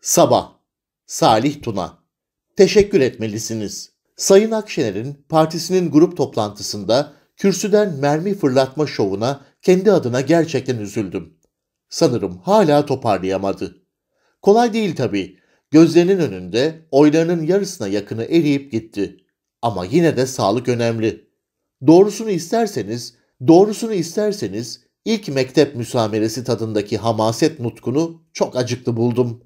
Sabah Salih Tuna Teşekkür etmelisiniz. Sayın Akşener'in partisinin grup toplantısında kürsüden mermi fırlatma şovuna kendi adına gerçekten üzüldüm. Sanırım hala toparlayamadı. Kolay değil tabii. Gözlerinin önünde oylarının yarısına yakını eriyip gitti. Ama yine de sağlık önemli. Doğrusunu isterseniz, doğrusunu isterseniz ilk mektep müsameresi tadındaki hamaset nutkunu çok acıklı buldum.''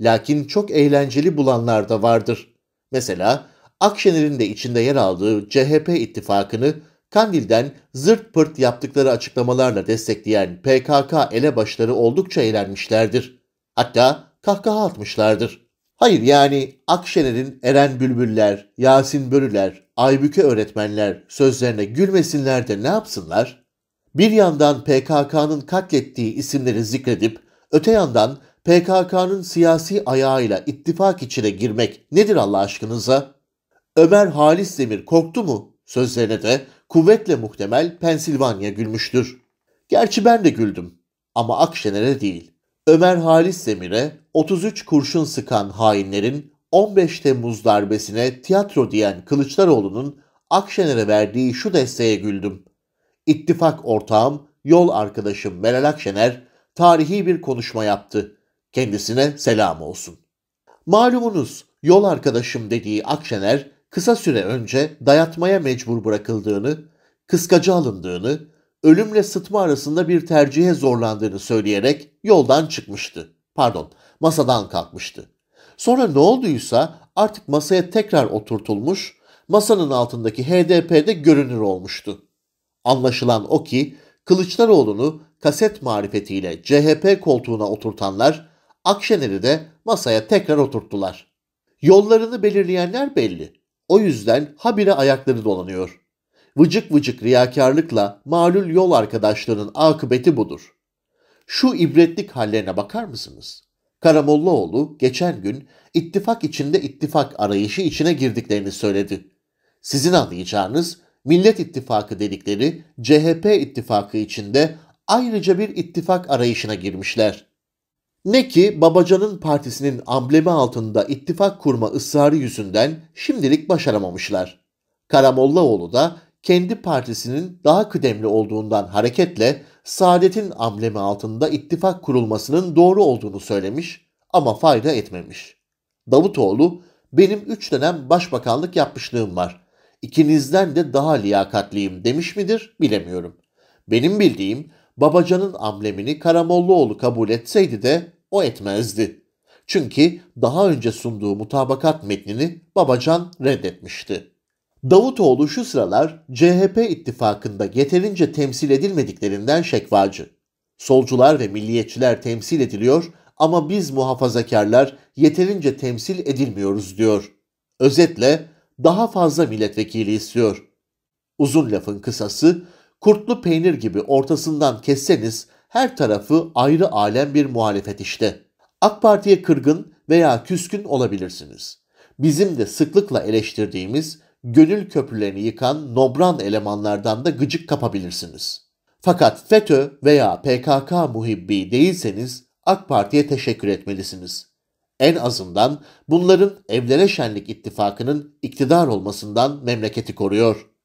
lakin çok eğlenceli bulanlar da vardır. Mesela Akşener'in de içinde yer aldığı CHP ittifakını Kandil'den zırt pırt yaptıkları açıklamalarla destekleyen PKK elebaşları oldukça eğlenmişlerdir. Hatta kahkaha atmışlardır. Hayır yani Akşener'in Eren Bülbüller, Yasin Börüler, Aybüke öğretmenler sözlerine gülmesinler de ne yapsınlar? Bir yandan PKK'nın katlettiği isimleri zikredip öte yandan PKK'nın siyasi ayağıyla ittifak içine girmek nedir Allah aşkınıza? Ömer Halis Demir korktu mu? Sözlerine de kuvvetle muhtemel Pensilvanya gülmüştür. Gerçi ben de güldüm ama Akşener'e değil. Ömer Halis Demir'e 33 kurşun sıkan hainlerin 15 Temmuz darbesine tiyatro diyen Kılıçdaroğlu'nun Akşener'e verdiği şu desteğe güldüm. İttifak ortağım, yol arkadaşım Meral Akşener tarihi bir konuşma yaptı. Kendisine selam olsun. Malumunuz yol arkadaşım dediği Akşener kısa süre önce dayatmaya mecbur bırakıldığını, kıskacı alındığını, ölümle sıtma arasında bir tercihe zorlandığını söyleyerek yoldan çıkmıştı. Pardon, masadan kalkmıştı. Sonra ne olduysa artık masaya tekrar oturtulmuş, masanın altındaki HDP'de görünür olmuştu. Anlaşılan o ki Kılıçdaroğlu'nu kaset marifetiyle CHP koltuğuna oturtanlar Akşener'i de masaya tekrar oturttular. Yollarını belirleyenler belli. O yüzden habire ayakları dolanıyor. Vıcık vıcık riyakarlıkla malul yol arkadaşlarının akıbeti budur. Şu ibretlik hallerine bakar mısınız? Karamollaoğlu geçen gün ittifak içinde ittifak arayışı içine girdiklerini söyledi. Sizin anlayacağınız Millet İttifakı dedikleri CHP ittifakı içinde ayrıca bir ittifak arayışına girmişler. Ne ki Babacan'ın partisinin amblemi altında ittifak kurma ısrarı yüzünden şimdilik başaramamışlar. Karamollaoğlu da kendi partisinin daha kıdemli olduğundan hareketle Saadet'in amblemi altında ittifak kurulmasının doğru olduğunu söylemiş ama fayda etmemiş. Davutoğlu, benim üç dönem başbakanlık yapmışlığım var. İkinizden de daha liyakatliyim demiş midir bilemiyorum. Benim bildiğim Babacan'ın amblemini Karamollaoğlu kabul etseydi de o etmezdi. Çünkü daha önce sunduğu mutabakat metnini Babacan reddetmişti. Davutoğlu şu sıralar CHP ittifakında yeterince temsil edilmediklerinden şekvacı. Solcular ve milliyetçiler temsil ediliyor ama biz muhafazakarlar yeterince temsil edilmiyoruz diyor. Özetle daha fazla milletvekili istiyor. Uzun lafın kısası kurtlu peynir gibi ortasından kesseniz her tarafı ayrı alem bir muhalefet işte. AK Parti'ye kırgın veya küskün olabilirsiniz. Bizim de sıklıkla eleştirdiğimiz gönül köprülerini yıkan nobran elemanlardan da gıcık kapabilirsiniz. Fakat FETÖ veya PKK muhibbi değilseniz AK Parti'ye teşekkür etmelisiniz. En azından bunların evlere şenlik ittifakının iktidar olmasından memleketi koruyor.